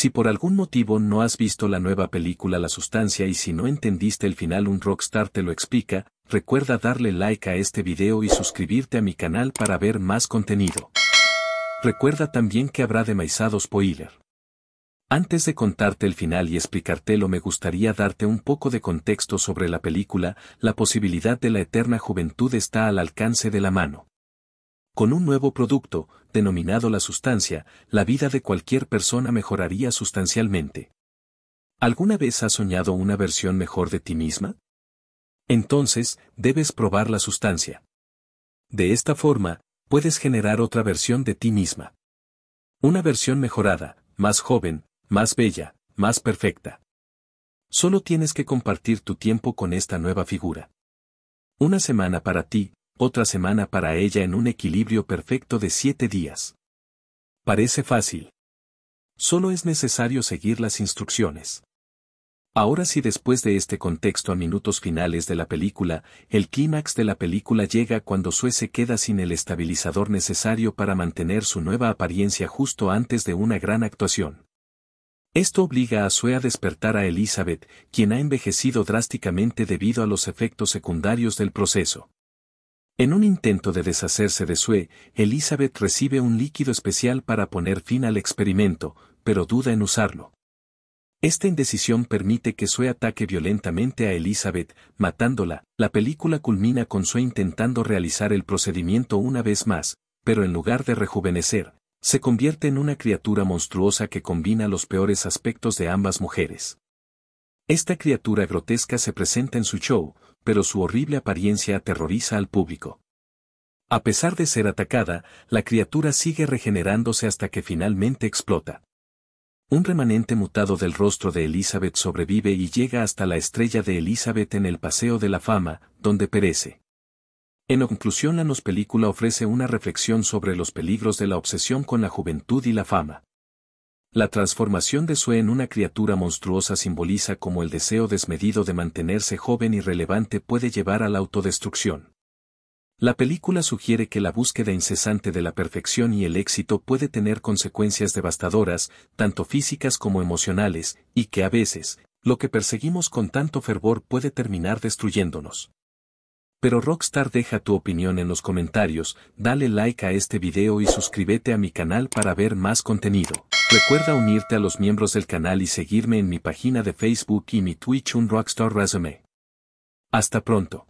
Si por algún motivo no has visto la nueva película La Sustancia y si no entendiste el final un rockstar te lo explica, recuerda darle like a este video y suscribirte a mi canal para ver más contenido. Recuerda también que habrá de spoiler. Antes de contarte el final y explicártelo me gustaría darte un poco de contexto sobre la película, la posibilidad de la eterna juventud está al alcance de la mano con un nuevo producto, denominado la sustancia, la vida de cualquier persona mejoraría sustancialmente. ¿Alguna vez has soñado una versión mejor de ti misma? Entonces, debes probar la sustancia. De esta forma, puedes generar otra versión de ti misma. Una versión mejorada, más joven, más bella, más perfecta. Solo tienes que compartir tu tiempo con esta nueva figura. Una semana para ti, otra semana para ella en un equilibrio perfecto de siete días. Parece fácil. Solo es necesario seguir las instrucciones. Ahora sí después de este contexto a minutos finales de la película, el clímax de la película llega cuando Sue se queda sin el estabilizador necesario para mantener su nueva apariencia justo antes de una gran actuación. Esto obliga a Sue a despertar a Elizabeth, quien ha envejecido drásticamente debido a los efectos secundarios del proceso. En un intento de deshacerse de Sue, Elizabeth recibe un líquido especial para poner fin al experimento, pero duda en usarlo. Esta indecisión permite que Sue ataque violentamente a Elizabeth, matándola. La película culmina con Sue intentando realizar el procedimiento una vez más, pero en lugar de rejuvenecer, se convierte en una criatura monstruosa que combina los peores aspectos de ambas mujeres. Esta criatura grotesca se presenta en su show, pero su horrible apariencia aterroriza al público. A pesar de ser atacada, la criatura sigue regenerándose hasta que finalmente explota. Un remanente mutado del rostro de Elizabeth sobrevive y llega hasta la estrella de Elizabeth en el Paseo de la Fama, donde perece. En conclusión, la nos película ofrece una reflexión sobre los peligros de la obsesión con la juventud y la fama. La transformación de Sue en una criatura monstruosa simboliza cómo el deseo desmedido de mantenerse joven y relevante puede llevar a la autodestrucción. La película sugiere que la búsqueda incesante de la perfección y el éxito puede tener consecuencias devastadoras, tanto físicas como emocionales, y que a veces, lo que perseguimos con tanto fervor puede terminar destruyéndonos. Pero Rockstar deja tu opinión en los comentarios, dale like a este video y suscríbete a mi canal para ver más contenido. Recuerda unirte a los miembros del canal y seguirme en mi página de Facebook y mi Twitch Un Rockstar Resume. Hasta pronto.